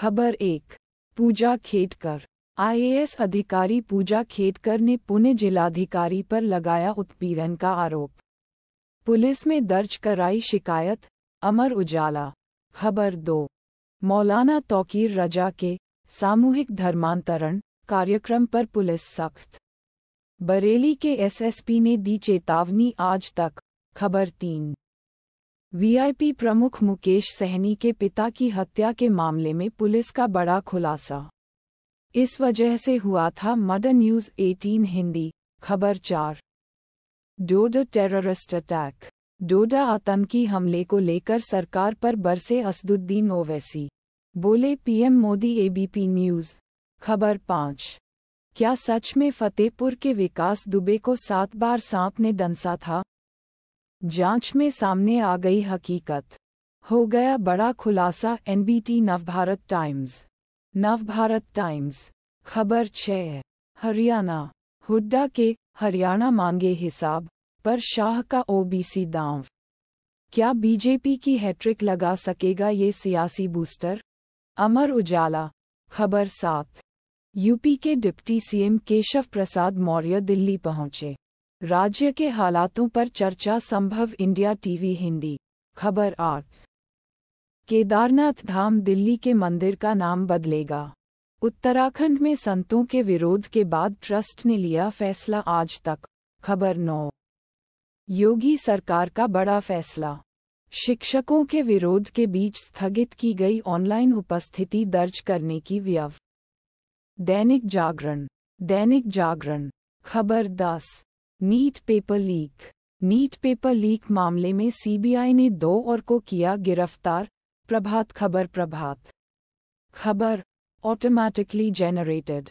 खबर एक पूजा खेटकर आईएएस अधिकारी पूजा खेटकर ने पुणे जिलाधिकारी पर लगाया उत्पीड़न का आरोप पुलिस में दर्ज कराई शिकायत अमर उजाला खबर दो मौलाना तौकीर रजा के सामूहिक धर्मांतरण कार्यक्रम पर पुलिस सख्त बरेली के एसएसपी ने दी चेतावनी आज तक खबर तीन वीआईपी प्रमुख मुकेश सहनी के पिता की हत्या के मामले में पुलिस का बड़ा खुलासा इस वजह से हुआ था मडर न्यूज़ 18 हिंदी खबर चार डोडा टेररिस्ट अटैक डोडा आतंकी हमले को लेकर सरकार पर बरसे असदुद्दीन ओवैसी बोले पीएम मोदी एबीपी न्यूज़ खबर पाँच क्या सच में फतेहपुर के विकास दुबे को सात बार सांप ने डंसा था जांच में सामने आ गई हकीकत हो गया बड़ा खुलासा NBT Navbharat Times Navbharat Times खबर छः हरियाणा हुड्डा के हरियाणा मांगे हिसाब पर शाह का ओबीसी दांव क्या बीजेपी की हैट्रिक लगा सकेगा ये सियासी बूस्टर अमर उजाला खबर सात यूपी के डिप्टी सीएम केशव प्रसाद मौर्य दिल्ली पहुंचे राज्य के हालातों पर चर्चा संभव इंडिया टीवी हिंदी खबर आठ केदारनाथ धाम दिल्ली के मंदिर का नाम बदलेगा उत्तराखंड में संतों के विरोध के बाद ट्रस्ट ने लिया फैसला आज तक खबर नौ योगी सरकार का बड़ा फैसला शिक्षकों के विरोध के बीच स्थगित की गई ऑनलाइन उपस्थिति दर्ज करने की व्यव दैनिक जागरण दैनिक जागरण खबर दस NEET paper leak NEET paper leak मामले में सीबीआई ने दो और को किया गिरफ्तार प्रभात खबर प्रभात खबर ऑटोमैटिकली जनरेटेड